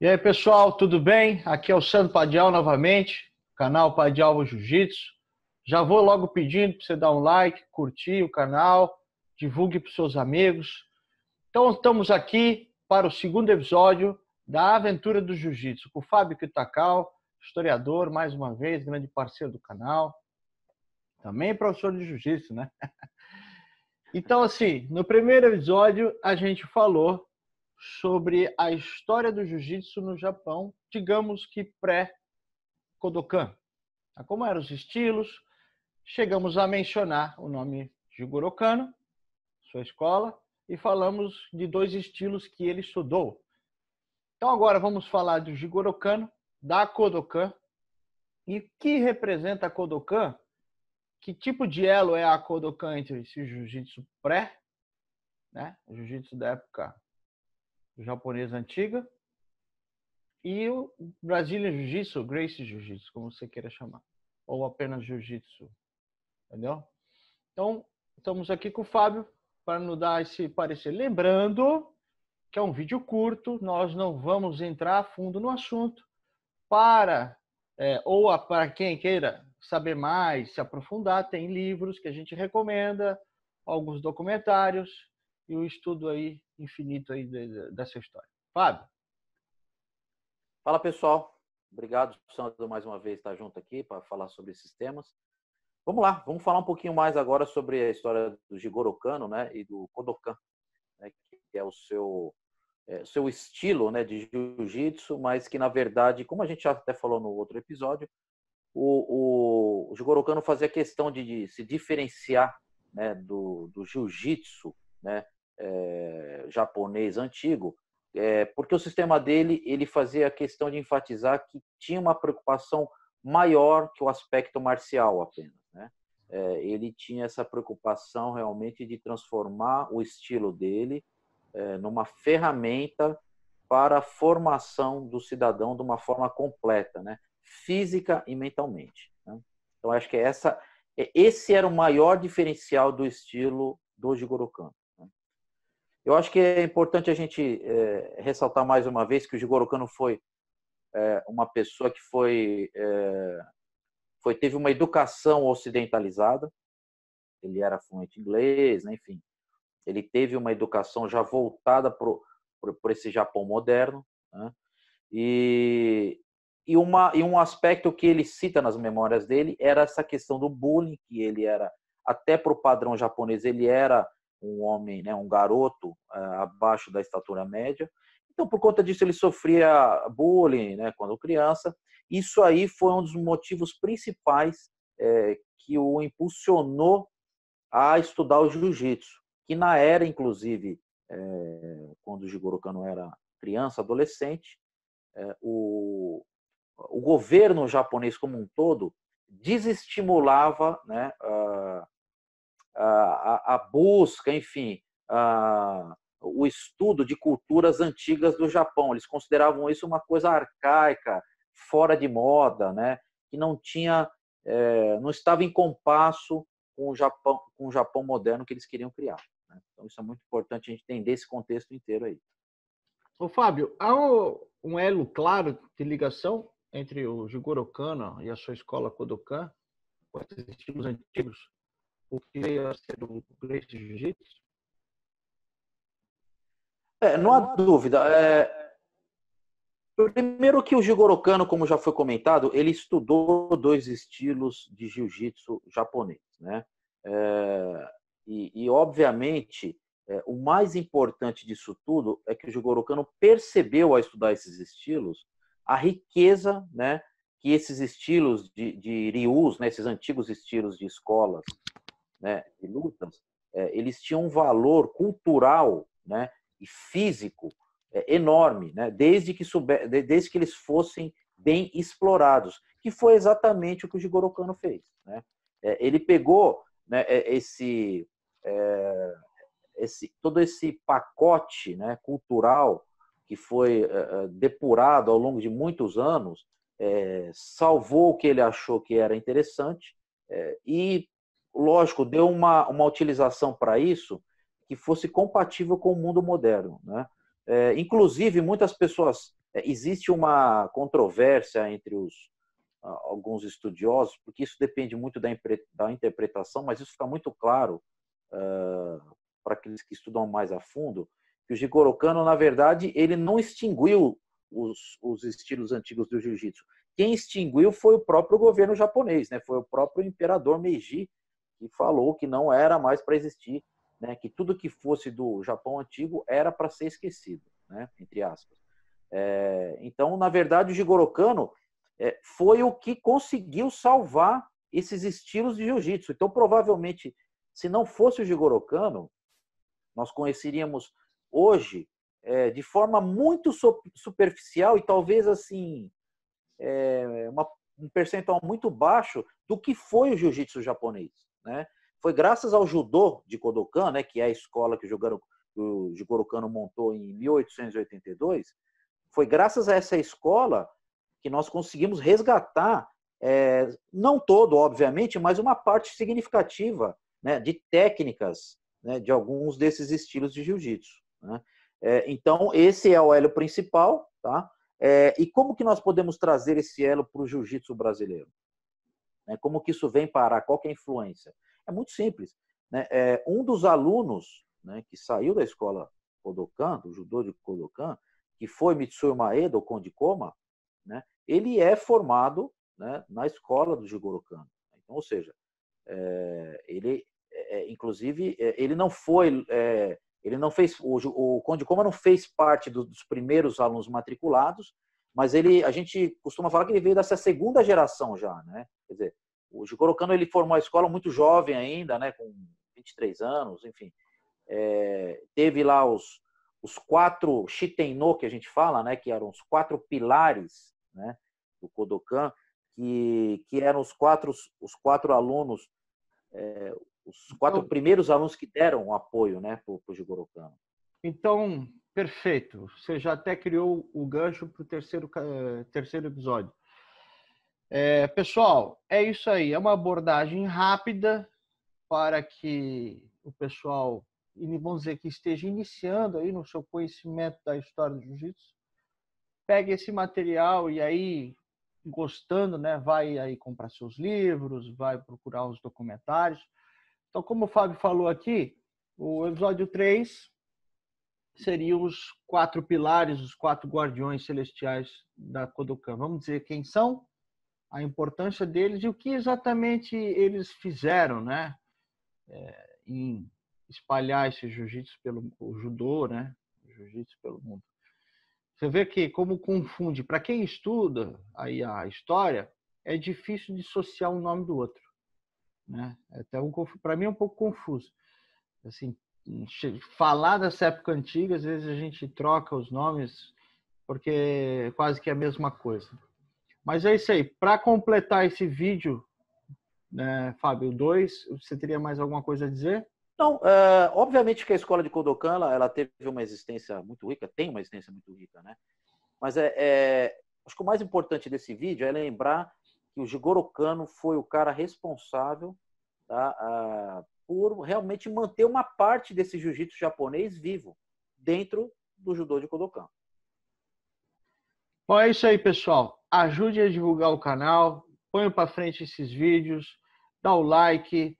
E aí, pessoal, tudo bem? Aqui é o Sandro Padial novamente, canal Padial Jiu-Jitsu. Já vou logo pedindo para você dar um like, curtir o canal, divulgue para os seus amigos. Então, estamos aqui para o segundo episódio da Aventura do Jiu-Jitsu, com o Fábio Kitacal, historiador, mais uma vez, grande parceiro do canal. Também professor de Jiu-Jitsu, né? Então, assim, no primeiro episódio a gente falou sobre a história do jiu-jitsu no Japão, digamos que pré-Kodokan. Tá? Como eram os estilos, chegamos a mencionar o nome Jigoro Kano, sua escola, e falamos de dois estilos que ele estudou. Então agora vamos falar do Jigoro Kano, da Kodokan, e o que representa a Kodokan? Que tipo de elo é a Kodokan entre esse jiu-jitsu pré, né, o jiu-jitsu da época japonesa antiga, e o Brazilian Jiu-Jitsu, Gracie Jiu-Jitsu, como você queira chamar, ou apenas Jiu-Jitsu, entendeu? Então, estamos aqui com o Fábio para nos dar esse parecer. Lembrando que é um vídeo curto, nós não vamos entrar a fundo no assunto para é, ou a, para quem queira saber mais, se aprofundar, tem livros que a gente recomenda, alguns documentários e o estudo aí infinito aí dessa história. Fábio. Fala pessoal, obrigado Sandro mais uma vez estar junto aqui para falar sobre esses temas. Vamos lá, vamos falar um pouquinho mais agora sobre a história do Jigoro Kano, né, e do Kodokan, né, que é o seu é, seu estilo, né, de jiu-jitsu, mas que na verdade, como a gente já até falou no outro episódio, o, o, o Jigoro Kano fazia questão de, de se diferenciar, né, do, do jiu-jitsu, né, é, japonês antigo, é, porque o sistema dele ele fazia a questão de enfatizar que tinha uma preocupação maior que o aspecto marcial apenas. Né? É, ele tinha essa preocupação realmente de transformar o estilo dele numa ferramenta para a formação do cidadão de uma forma completa, né? física e mentalmente. Né? Então, acho que essa, esse era o maior diferencial do estilo do Jigoro Kanto. Eu acho que é importante a gente é, ressaltar mais uma vez que o Jigoro Kano foi é, uma pessoa que foi, é, foi teve uma educação ocidentalizada. Ele era fluente inglês, né? enfim. Ele teve uma educação já voltada para esse Japão moderno. Né? E, e, uma, e um aspecto que ele cita nas memórias dele era essa questão do bullying, que ele era, até para o padrão japonês, ele era um homem, né, um garoto eh, abaixo da estatura média. Então, por conta disso, ele sofria bullying né, quando criança. Isso aí foi um dos motivos principais é, que o impulsionou a estudar o jiu-jitsu, que na era, inclusive, é, quando o Jigoro Kano era criança, adolescente, é, o, o governo japonês como um todo desestimulava né, a, a, busca, enfim, o estudo de culturas antigas do Japão. Eles consideravam isso uma coisa arcaica, fora de moda, né? que não tinha, é, não estava em compasso com o Japão, com o Japão moderno que eles queriam criar. Né? Então isso é muito importante a gente entender esse contexto inteiro aí. O Fábio, há um elo claro de ligação entre o Jigoro Kano e a sua escola Kodokan, com esses estilos antigos? o que veio a ser o Gracie Jiu-Jitsu? É, não há dúvida. É... Primeiro que o Jigoro Kano, como já foi comentado, ele estudou dois estilos de jiu-jitsu japonês, né? É... E, e, obviamente, é, o mais importante disso tudo é que o Jigoro Kano percebeu ao estudar esses estilos a riqueza, né? Que esses estilos de, de ryus, né, esses antigos estilos de escolas né, de lutas, é, eles tinham um valor cultural né, e físico é, enorme, né, desde, que souber, desde que eles fossem bem explorados, que foi exatamente o que o Jigoro Kano fez. Né? É, ele pegou né, esse, é, esse, todo esse pacote né, cultural que foi é, depurado ao longo de muitos anos, é, salvou o que ele achou que era interessante e lógico, deu uma, uma utilização para isso que fosse compatível com o mundo moderno. Né? É, inclusive, muitas pessoas. É, existe uma controvérsia entre os, alguns estudiosos, porque isso depende muito da, da interpretação, mas isso fica muito claro uh, é, para aqueles que estudam mais a fundo, que o Jigoro Kano, na verdade, ele não extinguiu os, os estilos antigos do jiu-jitsu. Quem extinguiu foi o próprio governo japonês, né? foi o próprio imperador Meiji, que falou que não era mais para existir, né, que tudo que fosse do Japão antigo era para ser esquecido, né, entre aspas. É, então, na verdade, o Jigoro Kano é, foi o que conseguiu salvar esses estilos de jiu-jitsu. Então, provavelmente, se não fosse o Jigoro Kano, nós conheceríamos hoje é, de forma muito superficial e talvez assim é, uma, um percentual muito baixo do que foi o jiu-jitsu japonês. Né? Foi graças ao judô de Kodokan, né, que é a escola que o Jigoro, o Jigoro Kano montou em 1882, foi graças a essa escola que nós conseguimos resgatar, é, não todo, obviamente, mas uma parte significativa né, de técnicas né, de alguns desses estilos de jiu-jitsu. Né? É, então, esse é o elo principal, tá? É, e como que nós podemos trazer esse elo para o jiu-jitsu brasileiro? Né? Como que isso vem parar? Qual é a influência? É muito simples. Né? É, um dos alunos né, que saiu da escola Kodokan, do judô de Kodokan, que foi Mitsuyo Maeda, o Conde Koma, né, ele é formado né, na escola do Jigoro Kano. Então, ou seja, é, ele, é, é inclusive, é, ele não foi... É, ele não fez, o, o Konde Koma não fez parte do, dos primeiros alunos matriculados, mas ele, a gente costuma falar que ele veio dessa segunda geração já, né? Quer dizer, o Gicorocano ele formou a escola muito jovem ainda, né? Com 23 anos, enfim. É, teve lá os, os quatro Shitenno, que a gente fala, né? Que eram os quatro pilares né? do Kodokan, que, que eram os quatro, os quatro alunos, é, os quatro então, primeiros alunos que deram o apoio né, para o Jigoro Kano. Então, perfeito. Você já até criou o gancho para o terceiro, terceiro episódio. É, pessoal, é isso aí. É uma abordagem rápida para que o pessoal, vamos dizer, que esteja iniciando aí no seu conhecimento da história do jiu-jitsu, pegue esse material e aí, gostando, né, vai aí comprar seus livros, vai procurar os documentários. Então, como o Fábio falou aqui, o episódio 3 seriam os quatro pilares, os quatro guardiões celestiais da Kodokan. Vamos dizer quem são, a importância deles e o que exatamente eles fizeram, né? É, em espalhar esse jiu-jitsu pelo judô, né? Jiu-jitsu pelo mundo. Você vê que como confunde. Para quem estuda aí a história, é difícil dissociar um nome do outro, né? É até um, para mim é um pouco confuso. Assim, falar dessa época antiga, às vezes a gente troca os nomes porque quase que é a mesma coisa. Mas é isso aí. Para completar esse vídeo, né, Fábio 2, você teria mais alguma coisa a dizer? Não, eh, obviamente que a escola de Kodokan ela, ela, teve uma existência muito rica, tem uma existência muito rica, né? Mas é, é, acho que o mais importante desse vídeo é lembrar que o Jigoro Kano foi o cara responsável tá, ah, por realmente manter uma parte desse jiu-jitsu japonês vivo dentro do judô de Kodokan. Bom, é isso aí, pessoal. Ajude a divulgar o canal, ponha para frente esses vídeos, dá o like.